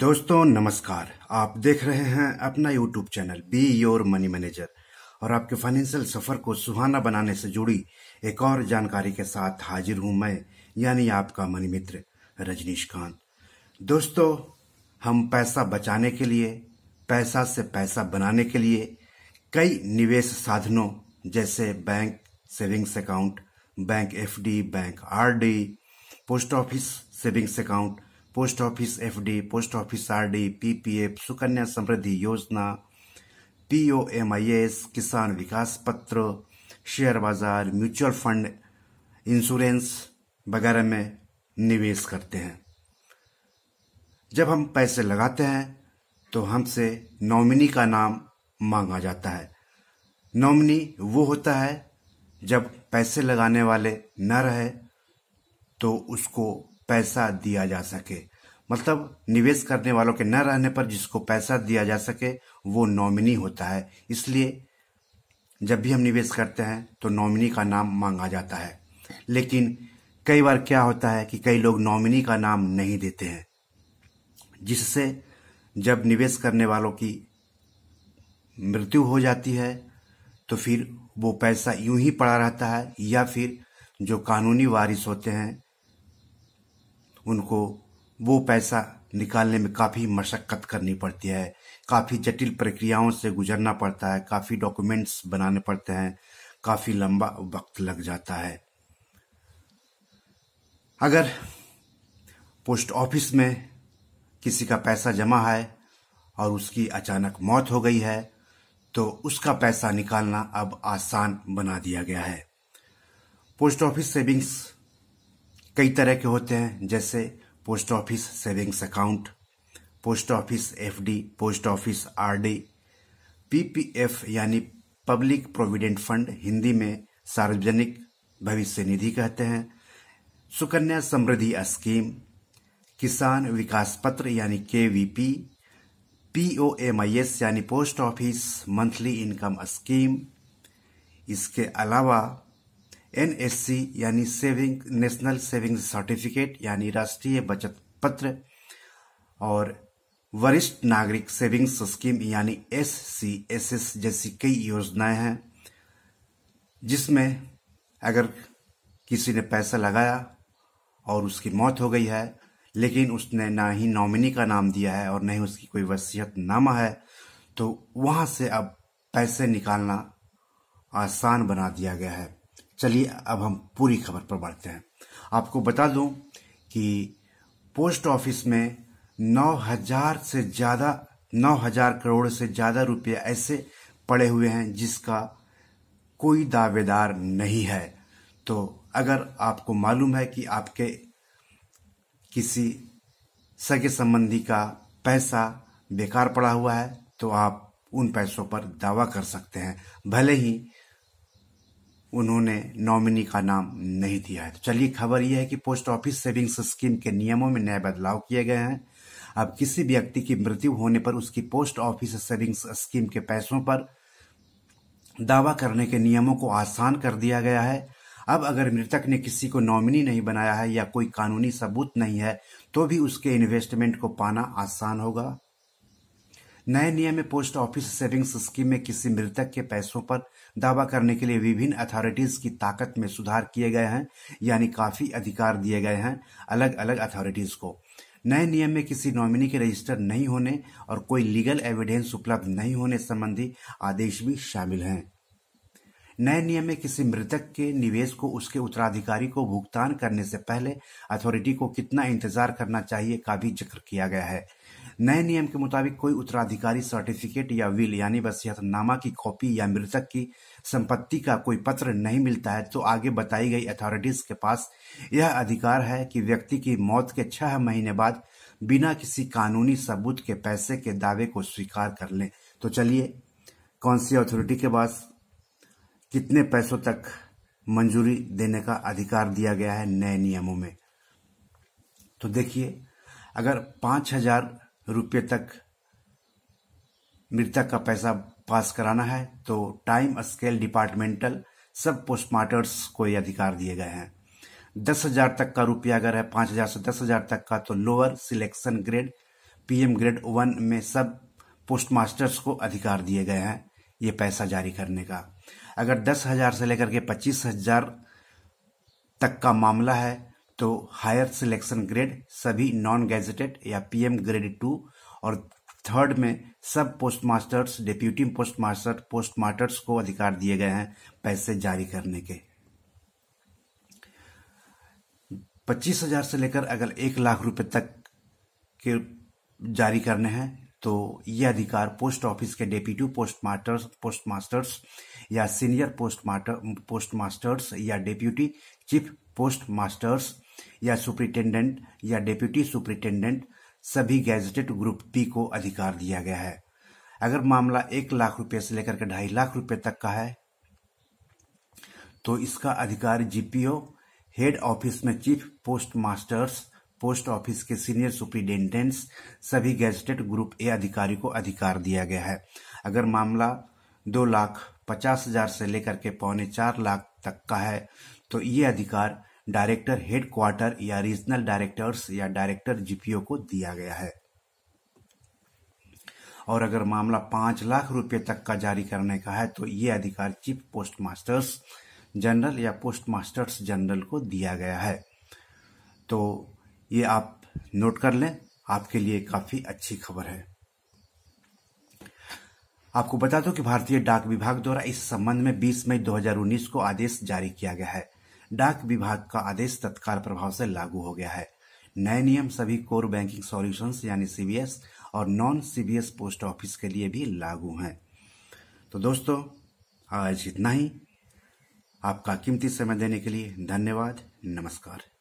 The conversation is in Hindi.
दोस्तों नमस्कार आप देख रहे हैं अपना YouTube channel be your money manager और आपके फाइनेंशियल सफर को सुहाना बनाने से जुड़ी एक और जानकारी के साथ हाजिर हूं मैं यानी आपका मनी मित्र रजनीश खान दोस्तों हम पैसा बचाने के लिए पैसा से पैसा बनाने के लिए कई निवेश साधनों जैसे bank savings account bank FD bank RD post office savings account post office FD post office RD PPF Sukanya Samriddhi योजना पीओएमआईएस किसान विकास पत्र शेयर बाजार म्यूचुअल फंड इंश्योरेंस वगैरह में निवेश करते हैं जब हम पैसे लगाते हैं तो हमसे नॉमिनी का नाम मांगा जाता है नॉमिनी वो होता है जब पैसे लगाने वाले न रहे तो उसको पैसा दिया जा सके मतलब निवेश करने वालों के न रहने पर जिसको पैसा दिया जा सके वो नॉमिनी होता है इसलिए जब भी हम निवेश करते हैं तो नॉमिनी का नाम मांगा जाता है लेकिन कई बार क्या होता है कि कई लोग नॉमिनी का नाम नहीं देते हैं जिससे जब निवेश करने वालों की मृत्यु हो जाती है तो फिर वो पैसा यूं ही पड़ा रहता है या फिर जो कानूनी वारिस होते हैं उनको वो पैसा निकालने में काफ़ी मशक्क़त करनी पड़ती है काफ़ी जटिल प्रक्रियाओं से गुजरना पड़ता है काफ़ी डॉक्यूमेंट्स बनाने पड़ते हैं काफ़ी लंबा वक्त लग जाता है अगर पोस्ट ऑफिस में किसी का पैसा जमा है और उसकी अचानक मौत हो गई है तो उसका पैसा निकालना अब आसान बना दिया गया है पोस्ट ऑफिस सेविंग्स कई तरह के होते हैं जैसे post office savings account post office FD post office RD PPF यानी पब्लिक प्रोविडेंट फंड हिंदी में सार्वजनिक भविष्य निधि कहते हैं सुकन्या समृद्धि स्कीम किसान विकास पत्र यानी केवीपी पीओएमआईएस यानी post office monthly income scheme इसके अलावा एनएससी यानी सेविंग नेशनल सेविंग सर्टिफिकेट यानी राष्ट्रीय बचत पत्र और वरिष्ठ नागरिक सेविंग्स स्कीम यानी एस सी एस एस जैसी कई योजनाएं हैं जिसमें अगर किसी ने पैसा लगाया और उसकी मौत हो गई है लेकिन उसने ना ही नॉमिनी का नाम दिया है और न ही उसकी कोई वसीयतनामा है तो वहां से अब पैसे निकालना आसान बना दिया गया है चलिए अब हम पूरी खबर पर बढ़ते हैं आपको बता दूं कि पोस्ट ऑफिस में नौ हजार से ज़्यादा नौ हजार करोड़ से ज़्यादा रुपये ऐसे पड़े हुए हैं जिसका कोई दावेदार नहीं है तो अगर आपको मालूम है कि आपके किसी सगे संबंधी का पैसा बेकार पड़ा हुआ है तो आप उन पैसों पर दावा कर सकते हैं भले ही उन्होंने नॉमिनी का नाम नहीं दिया है तो चलिए खबर यह है कि पोस्ट ऑफिस सेविंग्स स्कीम के नियमों में नए बदलाव किए गए हैं अब किसी व्यक्ति की मृत्यु होने पर उसकी पोस्ट ऑफिस सेविंग्स स्कीम के पैसों पर दावा करने के नियमों को आसान कर दिया गया है अब अगर मृतक ने किसी को नॉमिनी नहीं बनाया है या कोई कानूनी सबूत नहीं है तो भी उसके इन्वेस्टमेंट को पाना आसान होगा नए नियम में पोस्ट ऑफिस सेविंग्स स्कीम में किसी मृतक के पैसों पर दावा करने के लिए विभिन्न अथॉरिटीज की ताकत में सुधार किए गए हैं यानी काफी अधिकार दिए गए हैं अलग अलग अथॉरिटीज को नए नियम में किसी नॉमिनी के रजिस्टर नहीं होने और कोई लीगल एविडेंस उपलब्ध नहीं होने संबंधी आदेश भी शामिल हैं नए नियम में किसी मृतक के निवेश को उसके उत्तराधिकारी को भुगतान करने से पहले अथॉरिटी को कितना इंतजार करना चाहिए का भी जिक्र किया गया है नए नियम के मुताबिक कोई उत्तराधिकारी सर्टिफिकेट या विल यानी वसीयतनामा की कॉपी या मृतक की संपत्ति का कोई पत्र नहीं मिलता है तो आगे बताई गई अथॉरिटीज के पास यह अधिकार है कि व्यक्ति की मौत के छह महीने बाद बिना किसी कानूनी सबूत के पैसे के दावे को स्वीकार कर लें तो चलिए कौन सी अथॉरिटी के पास कितने पैसों तक मंजूरी देने का अधिकार दिया गया है नए नियमों में तो देखिए अगर पांच हजार रुपये तक मृतक का पैसा पास कराना है तो टाइम स्केल डिपार्टमेंटल सब पोस्टमार्टर्स को ये अधिकार दिए गए हैं दस हजार तक का रुपया अगर है पांच हजार से दस हजार तक का तो lower selection grade PM grade one में सब पोस्ट को अधिकार दिए गए हैं ये पैसा जारी करने का अगर दस हजार से लेकर के पच्चीस हजार तक का मामला है तो हायर सिलेक्शन ग्रेड सभी नॉन गैजेटेड या पीएम ग्रेड टू और थर्ड में sub post masters deputy post master post masters को अधिकार दिए गए हैं पैसे जारी करने के पच्चीस हजार से लेकर अगर एक लाख रुपए तक के जारी करने हैं तो ये अधिकार पोस्ट ऑफिस के deputy post masters post masters या senior post master post masters या डेप्यूटी चीफ पोस्ट मास्टर्स या सुप्रिंटेंडेंट या डेप्यूटी सुप्रिंटेंडेंट सभी गैजेटेड ग्रुप बी को अधिकार दिया गया है अगर मामला एक लाख रुपए से लेकर के ढाई लाख रुपए तक का है तो इसका अधिकार जीपीओ हेड ऑफिस में chief post masters post office के सीनियर सुप्रिंटेंडेंट्स सभी गैजेटेड ग्रुप ए अधिकारी को अधिकार दिया गया है अगर मामला दो लाख पचास हजार से लेकर के पौने चार लाख तक का है तो ये अधिकार डायरेक्टर हेड क्वार्टर या रीजनल डायरेक्टर्स या डायरेक्टर जीपीओ को दिया गया है और अगर मामला पांच लाख रुपए तक का जारी करने का है तो ये अधिकार चीफ पोस्ट मास्टर्स जनरल या पोस्ट मास्टर्स जनरल को दिया गया है तो ये आप नोट कर लें आपके लिए काफी अच्छी खबर है आपको बता दो कि भारतीय डाक विभाग द्वारा इस संबंध में 20 मई 2019 को आदेश जारी किया गया है डाक विभाग का आदेश तत्काल प्रभाव से लागू हो गया है नए नियम सभी कोर बैंकिंग सॉल्यूशंस यानी सीबीएस और नॉन सीबीएस पोस्ट ऑफिस के लिए भी लागू हैं तो दोस्तों आज इतना ही आपका कीमती समय देने के लिए धन्यवाद नमस्कार